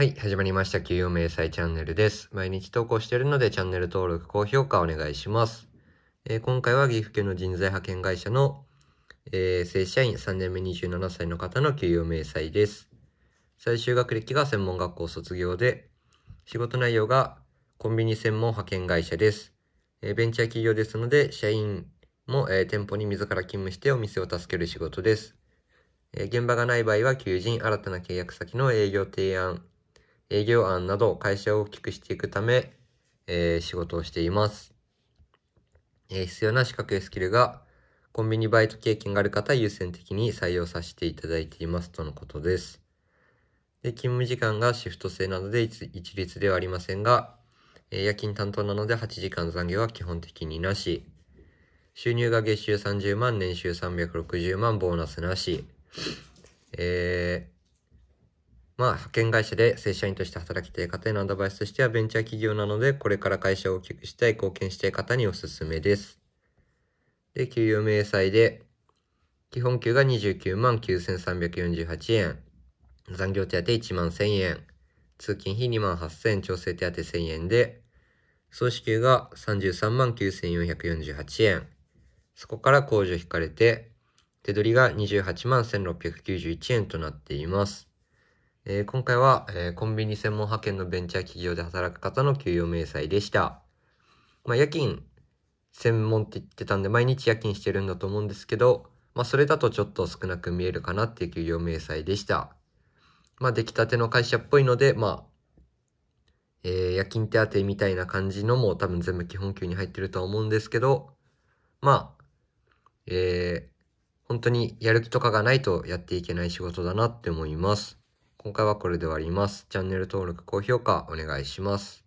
はい、始まりました。給与明細チャンネルです。毎日投稿しているので、チャンネル登録、高評価お願いします。えー、今回は岐阜県の人材派遣会社の、えー、正社員3年目27歳の方の給与明細です。最終学歴が専門学校卒業で、仕事内容がコンビニ専門派遣会社です。えー、ベンチャー企業ですので、社員も、え店舗に自ら勤務してお店を助ける仕事です。え現場がない場合は求人、新たな契約先の営業提案、営業案など会社を大きくしていくため、えー、仕事をしています。えー、必要な資格やスキルが、コンビニバイト経験がある方優先的に採用させていただいていますとのことです。で、勤務時間がシフト制なので一律ではありませんが、えー、夜勤担当なので8時間残業は基本的になし、収入が月収30万、年収360万、ボーナスなし、えまあ、派遣会社で正社員として働きたい方へのアドバイスとしては、ベンチャー企業なので、これから会社を大きくしたい、貢献したい方におすすめです。で、給与明細で、基本給が29万9348円、残業手当1万1000円、通勤費2万8000、調整手当1000円で、総支給が33万9448円、そこから控除引かれて、手取りが28万1691円となっています。えー、今回は、えー、コンビニ専門派遣のベンチャー企業で働く方の給与明細でした。まあ、夜勤専門って言ってたんで、毎日夜勤してるんだと思うんですけど、まあ、それだとちょっと少なく見えるかなっていう給与明細でした。まあ、出来たての会社っぽいので、まあ、えー、夜勤手当みたいな感じのも多分全部基本給に入ってるとは思うんですけど、まあ、えー、本当にやる気とかがないとやっていけない仕事だなって思います。今回はこれで終わります。チャンネル登録、高評価お願いします。